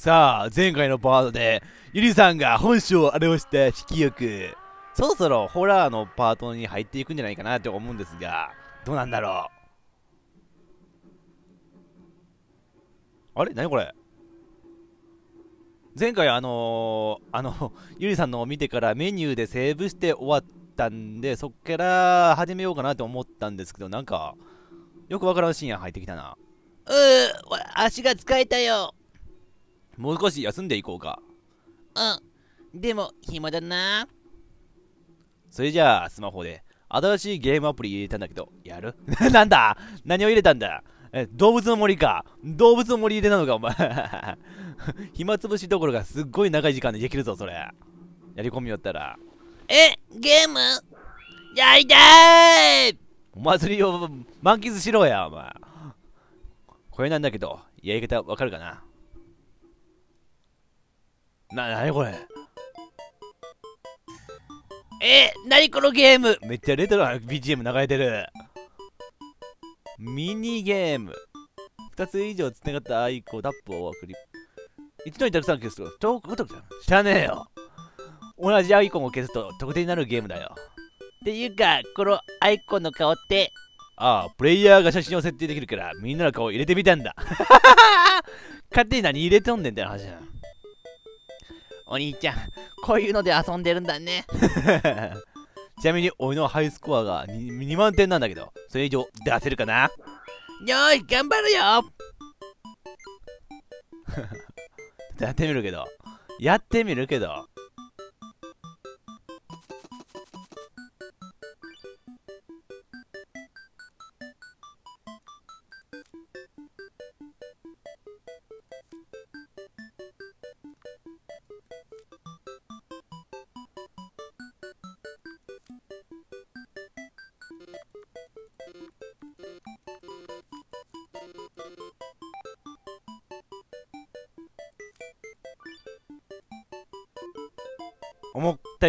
さあ、前回のパートで、ゆりさんが本性を表した引きく、そろそろホラーのパートに入っていくんじゃないかなって思うんですが、どうなんだろう。あれ何これ前回あのー、あの、ゆりさんのを見てからメニューでセーブして終わったんで、そっから始めようかなと思ったんですけど、なんか、よくわからんシーン入ってきたな。うー、足が使えたよ。もう少し休んでいこうかうんでも暇だなそれじゃあスマホで新しいゲームアプリ入れたんだけどやる なんだ何を入れたんだえ動物の森か動物の森入れなのかお前 暇つぶしどころがすっごい長い時間でできるぞそれやり込みよったらえゲームやりたいお祭りを満喫しろやお前これなんだけどやり方わかるかなな、なにこれえー、なにこのゲームめっちゃレトロな BGM 流れてる。ミニゲーム。2つ以上繋がったアイコンダップを送り。一度にたくさん消すと、超とくじゃん。知らねえよ。同じアイコンを消すと特定になるゲームだよ。っていうか、このアイコンの顔って、ああ、プレイヤーが写真を設定できるから、みんなの顔入れてみたんだ。勝手に何入れとんねんって話じゃん。お兄ちゃん、こういうので遊んでるんだね。ちなみに、俺のハイスコアが 2, 2万点なんだけど、それ以上出せるかなよーい、頑張るよ やってみるけど。やってみるけど。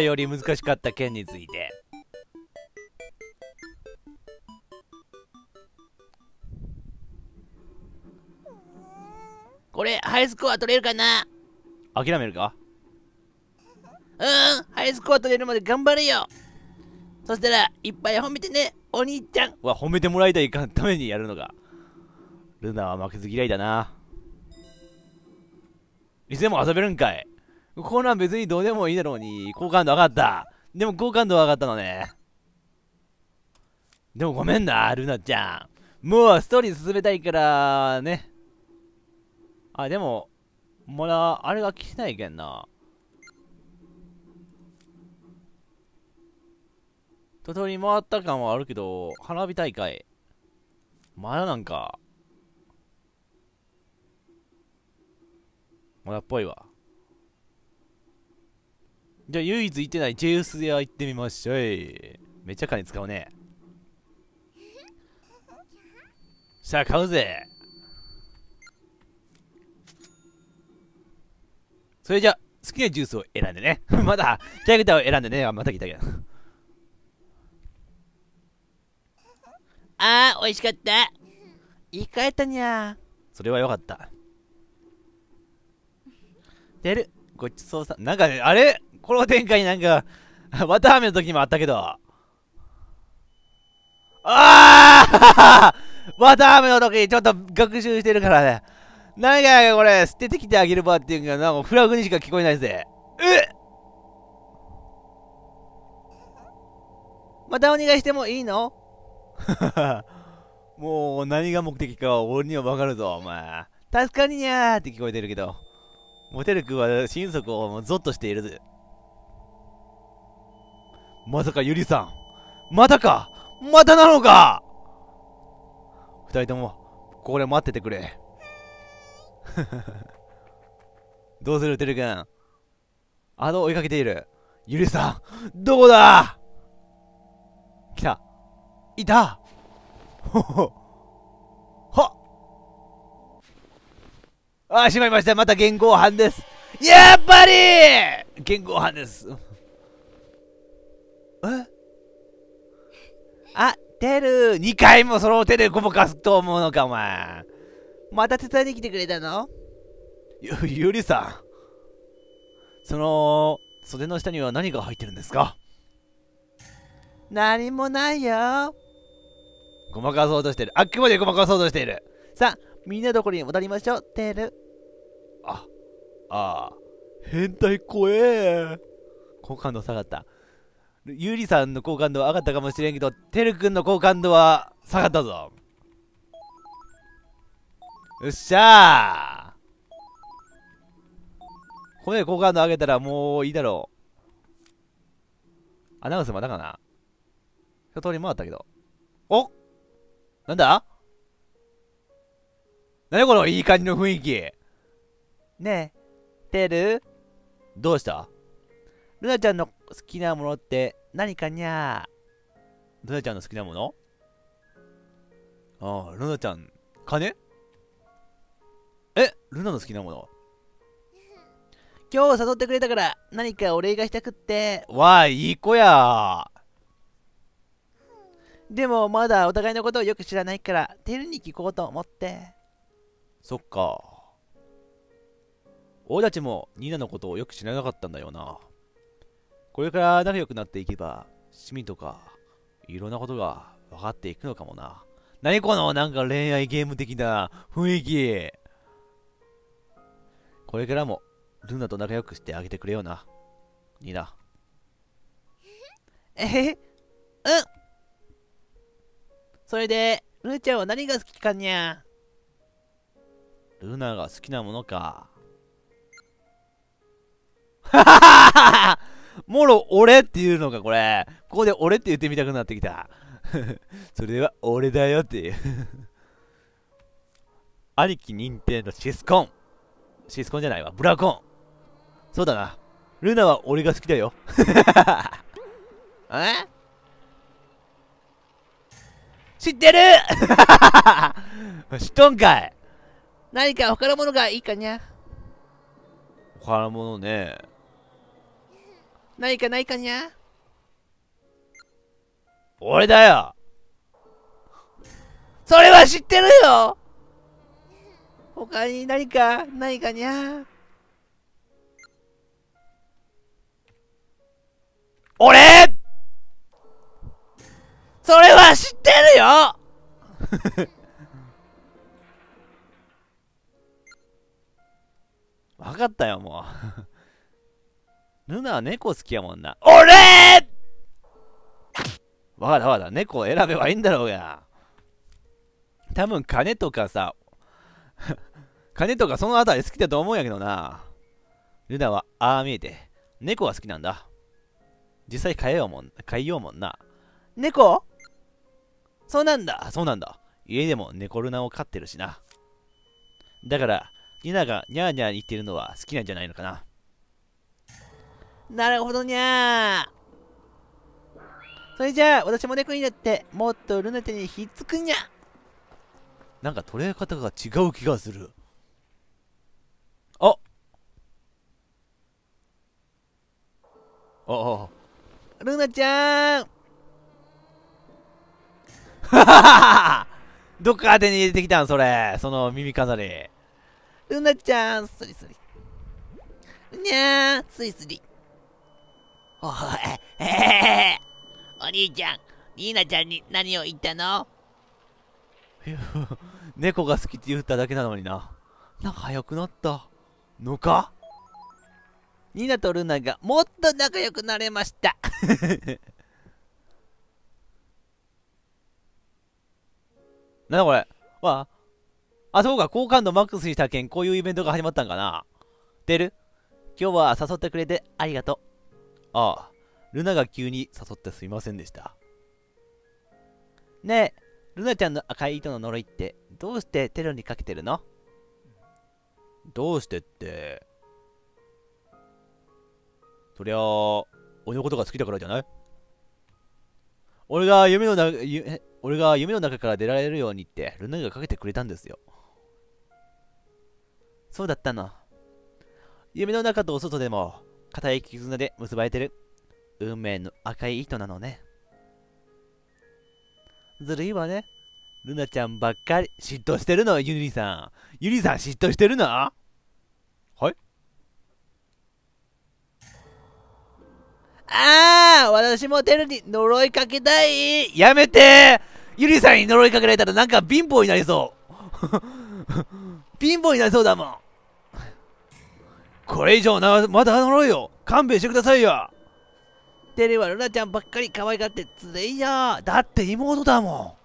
ったより難しかった件についてこれハイスコア取れるかな諦めるかうんハイスコア取れるまで頑張れよそしたらいっぱい褒めてねお兄ちゃんわ褒めてもらいたいかためにやるのかルナは負けず嫌いだな。いつでも遊べるんかい。こんなん別にどうでもいいだろうに。好感度上がった。でも好感度上がったのね。でもごめんな、ルナちゃん。もうストーリー進めたいから、ね。あ、でも、まだ、あれが来てないけんな。と通り回った感はあるけど、花火大会。まだなんか。まだっぽいわ。じゃあ唯一行ってないジェウス屋行ってみましょうめっちゃ金使うねさあ買うぜそれじゃ好きなジュースを選んでね まだキャラクターを選んでねあまた来たけどああ、美味しかった言い換えたにゃそれはよかった出るごちそうさんなんかねあれこの展開になんか、綿飴の時にもあったけど。あ あ綿飴の時にちょっと学習してるからね。何がこれ、捨ててきてあげるばっていうか、なんかフラグにしか聞こえないぜ。えまたお願いしてもいいの もう何が目的か俺には分かるぞ、お前。助かりにゃーって聞こえてるけど。モテル君は心底ゾッとしているぜ。まさかゆりさん。またかまたなのか二人とも、ここで待っててくれ。どうする、てるくん。あの追いかけている。ゆりさん、どこだ来た。いたほほ。はあ、しまいました。また現行犯です。やっぱり現行犯です。え あ、てる !2 回もその手でごまかすと思うのか、お前。また手伝いに来てくれたのゆ、ゆりさん。その、袖の下には何が入ってるんですか何もないよ。ごまかそうとしてる。あくまでごまかそうとしている。さあ、みんなどこに戻りましょう、てる。あ、ああ、変態怖え好感度下がった。ゆりさんの好感度は上がったかもしれんけど、てるくんの好感度は下がったぞ。よっしゃーこ好感度上げたらもういいだろう。アナウンスまだかな一通り回ったけど。おなんだなにこのいい感じの雰囲気ねえ、てるどうしたルナちゃんの好きなものって何かにゃルナちゃんの好きなものああ、ルナちゃん、金え、ルナの好きなもの今日誘ってくれたから何かお礼がしたくって。わあ、いい子やでもまだお互いのことをよく知らないから、テルに聞こうと思って。そっか。俺たちもニーナのことをよく知らなかったんだよな。これから仲良くなっていけば、趣味とか、いろんなことが分かっていくのかもな。何このなんか恋愛ゲーム的な雰囲気。これからも、ルナと仲良くしてあげてくれよな。ニナ。えへうん。それで、ルーちゃんは何が好きかにゃルナが好きなものか。ははははもろ俺っていうのか、これ。ここで俺って言ってみたくなってきた。それは俺だよっていう 兄貴認定のシスコン。シスコンじゃないわ。ブラコン。そうだな。ルナは俺が好きだよ。え知ってる知っとんかい何か他のものがいいかにゃ他のものね。何かないかにゃ俺だよそれは知ってるよ他に何かないかにゃ俺それは知ってるよ分 かったよもうルナは猫好きやもんな。俺わだわだ、猫を猫選べばいいんだろうが。多分金とかさ、金とかそのあたり好きだと思うんやけどな。ルナはああ見えて、猫が好きなんだ。実際変えようもん、変えようもんな。猫そうなんだ、そうなんだ。家でも猫ルナを飼ってるしな。だから、ニナがニャーニャー言ってるのは好きなんじゃないのかな。なるほどにゃー。それじゃあ、私も猫になって、もっとルナテにひっつくにゃなんか捉え方が違う気がする。あああ。ルナちゃーんはははどっか手に入れてきたんそれ。その耳飾り。ルナちゃん、スリスリ。にゃー、スリスリ。おえへお兄ちゃん、ニーナちゃんに何を言ったの 猫が好きって言っただけなのにな。仲良くなった。のかニーナとルナがもっと仲良くなれました。なんだこれわあ、あ、そうか、好感度マックスにした件、こういうイベントが始まったんかな。出る今日は誘ってくれてありがとう。ああ、ルナが急に誘ってすみませんでした。ねえ、ルナちゃんの赤い糸の呪いって、どうしてテロにかけてるのどうしてって、そりゃあ、俺のことが好きだからじゃない俺が夢の俺が夢の中から出られるようにって、ルナがかけてくれたんですよ。そうだったの。夢の中とお外でも、固い絆で結ばれてる。運命の赤い糸なのね。ずるいわね。ルナちゃんばっかり嫉妬してるの、ゆりさん。ゆりさん嫉妬してるのはいああ私もテルに呪いかけたいやめてゆりさんに呪いかけられたらなんか貧乏になりそう貧乏になりそうだもんこれ以上なまだ乗ろうよ勘弁してくださいよテレはルナちゃんばっかり可愛がってつれいやだって妹だも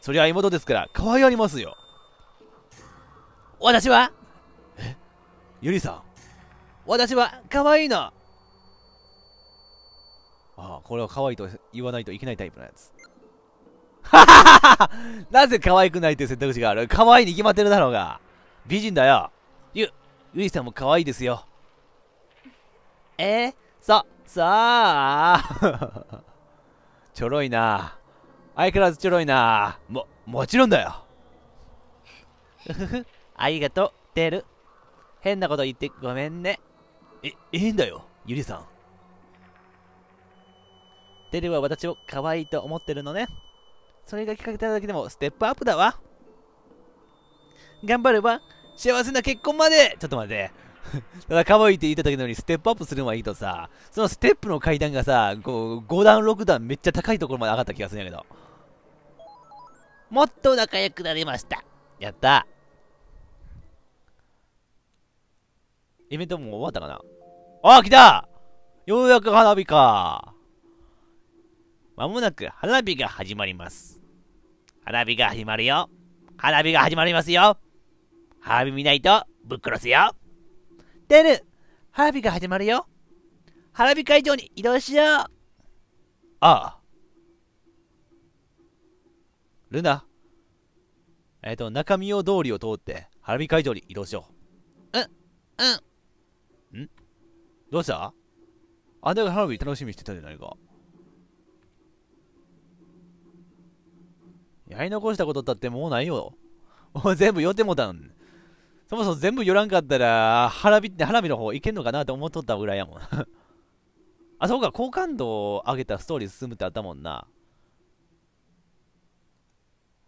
んそりゃ妹ですから可愛がりますよ私はえゆりさん私は可愛いのああこれは可愛いと言わないといけないタイプのやつはははは なぜ可愛くないっいう選択肢がある可愛いに決まってるだろうが美人だよゆゆいさんも可愛いですよ。えー、さ、さあちょろいな。相変わらずちょろいな。も、もちろんだよ。ふふ、ありがとう、出る。変なこと言ってごめんね。え、いいんだよ、ゆりさん。テルは私を可愛いと思ってるのね。それがっかけただけでもステップアップだわ。頑張れば幸せな結婚までちょっと待って。ただ可愛いって言っ時のけうにステップアップするのはいいとさ、そのステップの階段がさ、こう、5段、6段めっちゃ高いところまで上がった気がするんやけど。もっと仲良くなりました。やったイベントも終わったかなあ、来たようやく花火か。まもなく花火が始まります。花火が始まるよ。花火が始まりますよ。花火見ないとぶっ殺すよデル花火が始まるよ花火会場に移動しようああルナえっ、ー、と中を通りを通って花火会場に移動しよううんうんんどうしたあんたが花火楽しみにしてたじゃないかやり残したことだってもうないよもう全部酔ってもたんそもそも全部寄らんかったら、花火、って花火の方いけんのかなって思っとったぐらいやもん。あ、そうか、好感度を上げたらストーリー進むってあったもんな。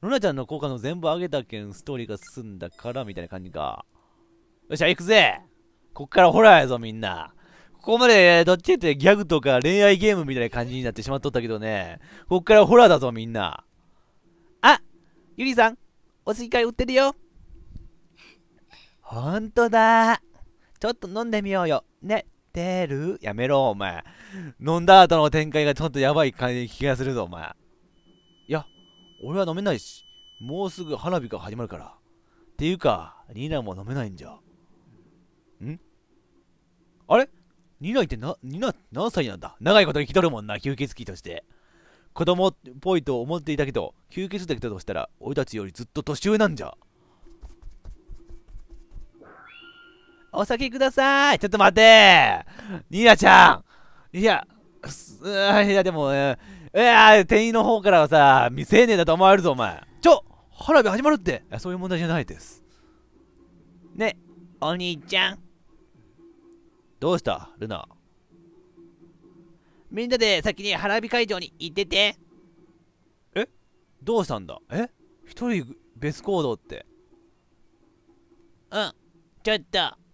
ルナちゃんの好感度全部上げたけん、ストーリーが進んだから、みたいな感じか。よっしゃ、行くぜこっからホラーやぞ、みんな。ここまで、どっちってギャグとか恋愛ゲームみたいな感じになってしまっとったけどね。こっからホラーだぞ、みんな。あゆりさん、お次い売ってるよ。ほんとだちょっと飲んでみようよ。ね、てるやめろ、お前。飲んだ後の展開がちょっとやばい感じ気がするぞ、お前。いや、俺は飲めないし、もうすぐ花火が始まるから。っていうか、ニーナも飲めないんじゃ。んあれニーナってな、ニーナ何歳なんだ長いこと生きとるもんな、吸血鬼として。子供っぽいと思っていたけど、吸血鬼だけだとしたら、俺たちよりずっと年上なんじゃ。お酒くださいちょっと待てニーナちゃんいや、いやでも、ね、えー、店員の方からはさ、未成年だと思われるぞ、お前。ちょ花火始まるってそういう問題じゃないです。ね、お兄ちゃん。どうしたルナ。みんなで先に花火会場に行ってて。えどうしたんだえ一人別行動って。うん。ちょっと。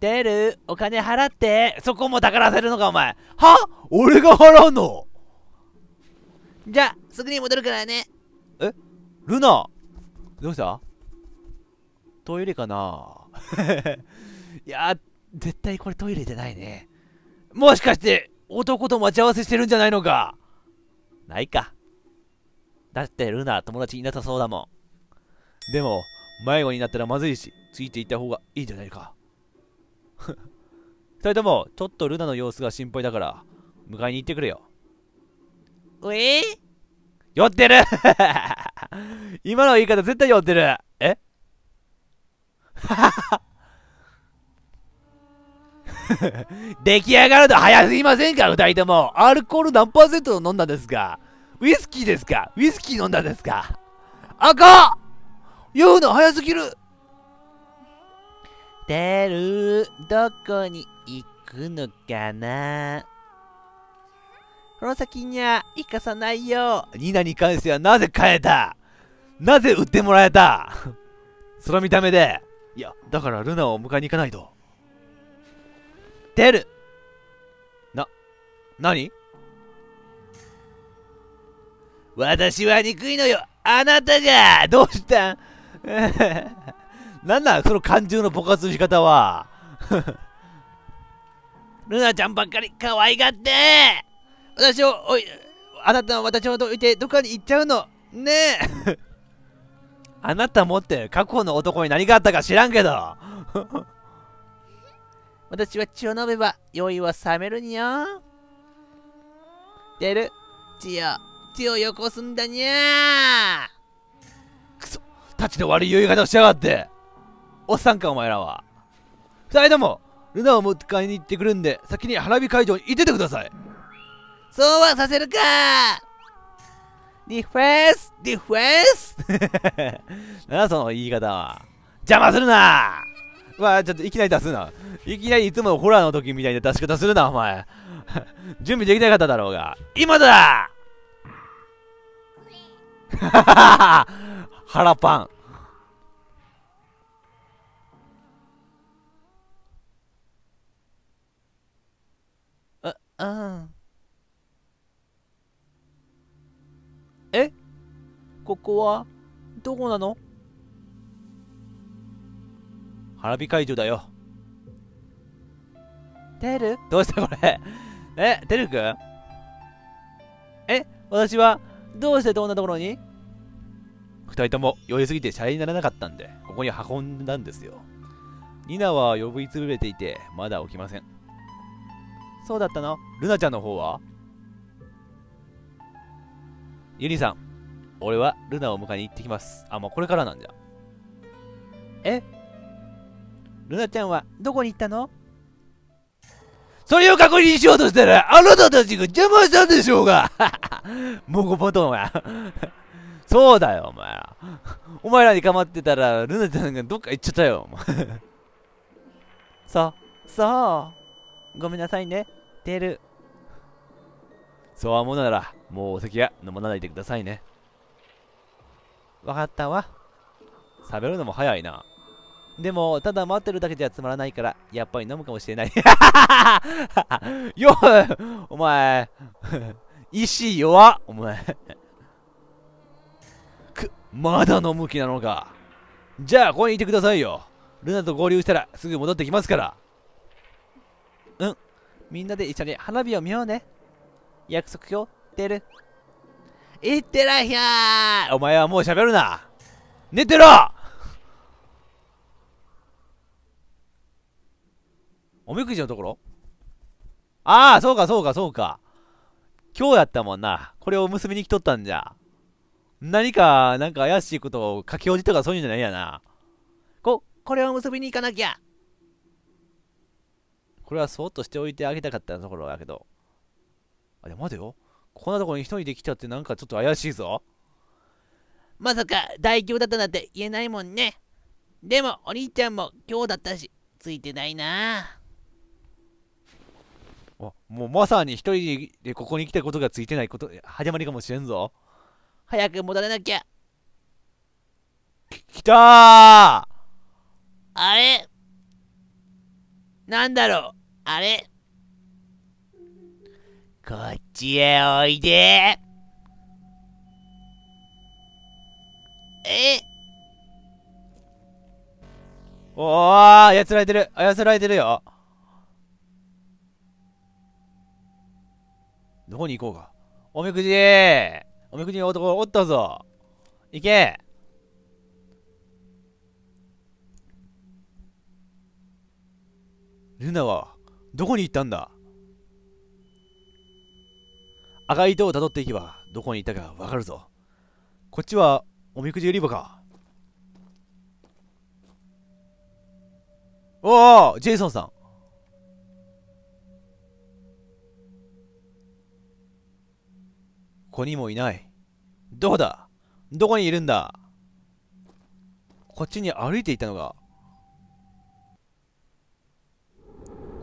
出るお金払ってそこも宝せるのかお前は俺が払うのじゃあすぐに戻るからねえルナどうしたトイレかな いや絶対これトイレじゃないねもしかして男と待ち合わせしてるんじゃないのかないかだってルナ友達いなさそうだもんでも迷子になったらまずいしついていった方がいいんじゃないか 二人とも、ちょっとルナの様子が心配だから、迎えに行ってくれよ。うえー、酔ってる 今の言い方絶対酔ってるえ 出来上がるの早すぎませんか二人とも。アルコール何パーセント飲んだんですかウイスキーですかウイスキー飲んだんですか赤言うの早すぎるてるどこに行くのかなこの先には行かさないよニナに関してはなぜ変えたなぜ売ってもらえたその見た目でいや、だからルナを迎えに行かないと。出るな、何私は憎いのよあなたがどうしたんなんだその感情のぼかす仕方は ルナちゃんばっかり可愛がって私をおいあなたは私をどいてどっかに行っちゃうのねえ あなたもって過去の男に何があったか知らんけど 私は血を飲めば酔いは冷めるにゃ出る血を血をよこすんだにゃくそ立ちの悪い酔い方をしやがっておっさんかお前らは二人ともルナを持って迎えに行ってくるんで先に花火会場に行っててくださいそうはさせるかディフェンスディフェンス なんだその言い方は邪魔するなわあちょっといきなり出すな。いきなりいつもホラーの時みたいな出し方するな、お前。準備できなかっただろうが。今だ 腹パン。うんえここはどこなの花火会場だよテルどうしたこれ えテルくんえ私はどうしてどんなところに二人とも酔いすぎてシャレにならなかったんでここに運んだんですよニナは呼びぶれていてまだ起きませんそうだったのルナちゃんの方はユニさん、俺はルナを迎えに行ってきます。あ、もうこれからなんじゃ。えルナちゃんはどこに行ったのそれを確認しようとしたら、あなたたちが邪魔したんでしょうがもごもとお前。そうだよ、お前ら。お前らに構ってたら、ルナちゃんがどっか行っちゃったよ、お前。さ、さあ。ごめんなさいね出るそうはものならもうお席は飲まないでくださいねわかったわ冷めるのも早いなでもただ待ってるだけじゃつまらないからやっぱり飲むかもしれない よお前意志弱お前くまだ飲む気なのかじゃあここにいてくださいよルナと合流したらすぐ戻ってきますからみんなで一緒に花火を見ようね。約束よ、出る。いってらっしゃいお前はもう喋るな寝てろおみくじのところああ、そうかそうかそうか。今日やったもんな。これを結びに来とったんじゃ。何か、なんか怪しいことを書き落ちとかそういうんじゃないやな。こ、これを結びに行かなきゃ。これはそーっとしておいてあげたかったところだけど。あ、れ待てよ。こんなところに一人で来たってなんかちょっと怪しいぞ。まさか大凶だったなんて言えないもんね。でもお兄ちゃんも今日だったし、ついてないなあ。もうまさに一人でここに来たことがついてないこと、始まりかもしれんぞ。早く戻らなきゃ。きたーあれなんだろうあれこっちへおいでえおや操られてる操られてるよどこに行こうかおみくじおみくじの男おったぞ行けルナはどこに行ったんだ赤い糸をたどっていけばどこにいたかわかるぞこっちはおみくじ売り場かおおジェイソンさんここにもいないどこだどこにいるんだこっちに歩いていたのが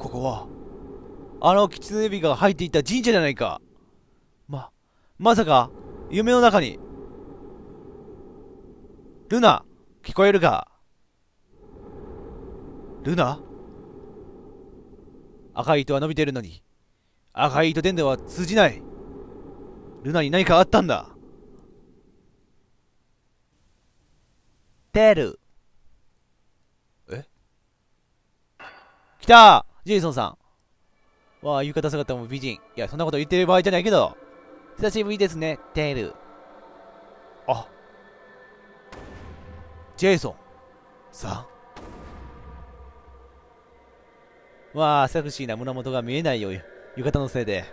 ここはあの狐ビが入っていった神社じゃないかままさか夢の中にルナ聞こえるかルナ赤い糸は伸びてるのに赤い糸電では通じないルナに何かあったんだテルえ来たジェイソンさん。わあ、浴衣姿も美人。いや、そんなこと言ってる場合じゃないけど。久しぶりですね、テール。あ。ジェイソン。さん。わあ、セクシーな胸元が見えないよ、浴衣のせいで。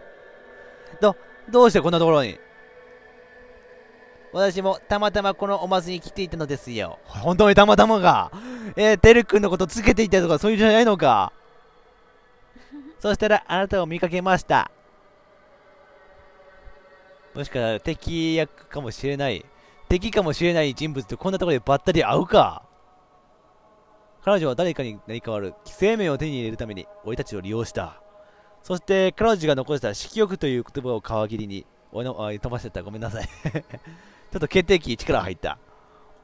ど、どうしてこんなところに私もたまたまこのお祭りに来ていたのですよ。本当にたまたまか。えー、てるくんのことつけていたとかそういうんじゃないのか。そしたらあなたを見かけました。もしかしたら敵役かもしれない。敵かもしれない人物とこんなところでばったり会うか。彼女は誰かに成り代わる生命を手に入れるために俺たちを利用した。そして彼女が残した色欲という言葉を皮切りに、俺の、あ飛ばしてたごめんなさい ちょっと決定機力入った。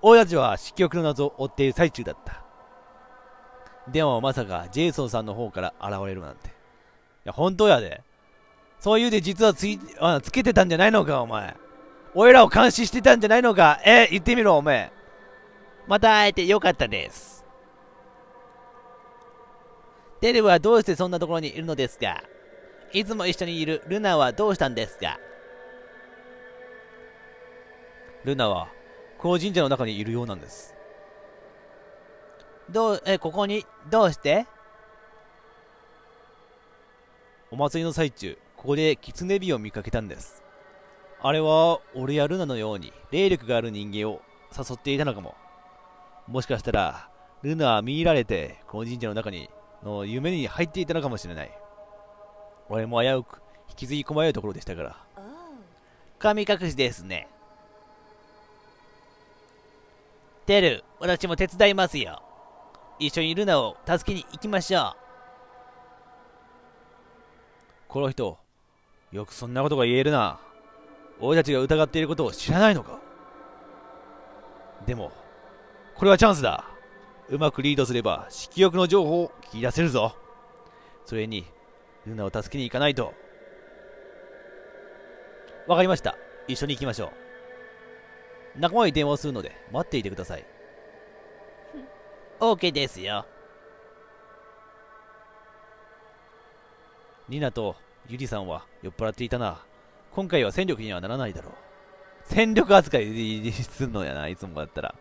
俺たちは色欲の謎を追っている最中だった。でもまさかジェイソンさんの方から現れるなんて。や、本当やで。そういうで実はつい、あつけてたんじゃないのか、お前。俺らを監視してたんじゃないのか。え言ってみろ、お前。また会えてよかったです。デルはどうしてそんなところにいるのですかいつも一緒にいるルナはどうしたんですかルナは、この神社の中にいるようなんです。どう、え、ここに、どうしてお祭りの最中、ここでキツネビを見かけたんです。あれは、俺やルナのように霊力がある人間を誘っていたのかも。もしかしたら、ルナは見入られて、この神社の中に、の夢に入っていたのかもしれない。俺も危うく、引きずり込まれるところでしたから。神隠しですね。テル、私も手伝いますよ。一緒にルナを助けに行きましょう。この人よくそんなことが言えるな俺たちが疑っていることを知らないのかでもこれはチャンスだうまくリードすれば色欲の情報を聞き出せるぞそれにルナを助けに行かないとわかりました一緒に行きましょう仲間に電話をするので待っていてください オケーですよニナとユリさんは酔っ払っていたな。今回は戦力にはならないだろう。戦力扱いすんのやな、いつもだったら。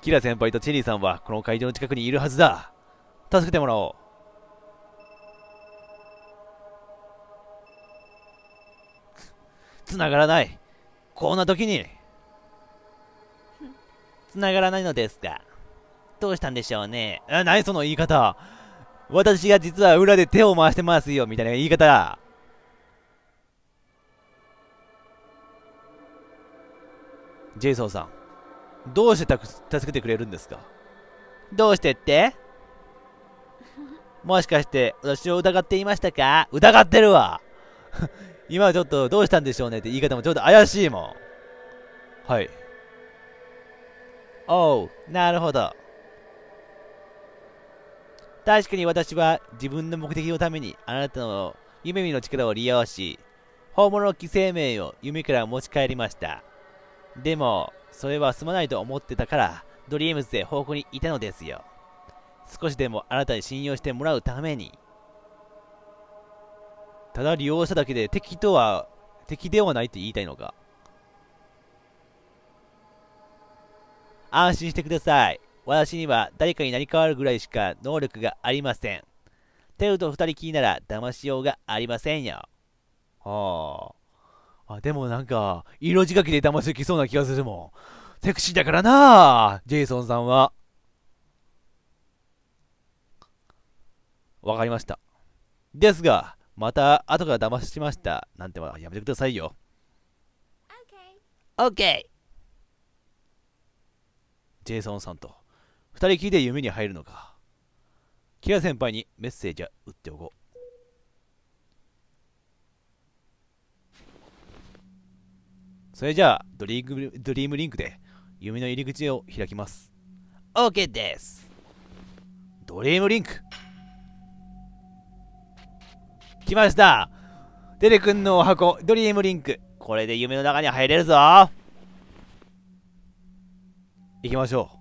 キラ先輩とチェリーさんはこの会場の近くにいるはずだ。助けてもらおう。つながらない。こんな時に。つながらないのですが。どうしたんでしょうね。あ、何その言い方。私が実は裏で手を回してますよ、みたいな言い方。ジェイソンさん、どうして助けてくれるんですかどうしてって もしかして、私を疑っていましたか疑ってるわ 今ちょっとどうしたんでしょうねって言い方もちょっと怪しいもん。はい。おう、なるほど。確かに私は自分の目的のためにあなたの夢見の力を利用し、本物の既成名を夢から持ち帰りました。でも、それはすまないと思ってたから、ドリームズで方向にいたのですよ。少しでもあなたに信用してもらうために。ただ利用しただけで敵とは、敵ではないと言いたいのか。安心してください。私には誰かに成り代わるぐらいしか能力がありません。テルと二人きりなら騙しようがありませんよ。はあ。あ、でもなんか、色仕掛けで騙しできそうな気がするもん。セクシーだからなジェイソンさんは。わかりました。ですが、また後から騙しました。なんてはやめてくださいよ。OK! ジェイソンさんと。二人きりで夢に入るのか。キア先輩にメッセージは打っておこう。それじゃあ、ドリームドリームリンクで夢の入り口を開きます。OK です。ドリームリンク。来ましたデレ君のお箱、ドリームリンク。これで夢の中に入れるぞ行きましょう。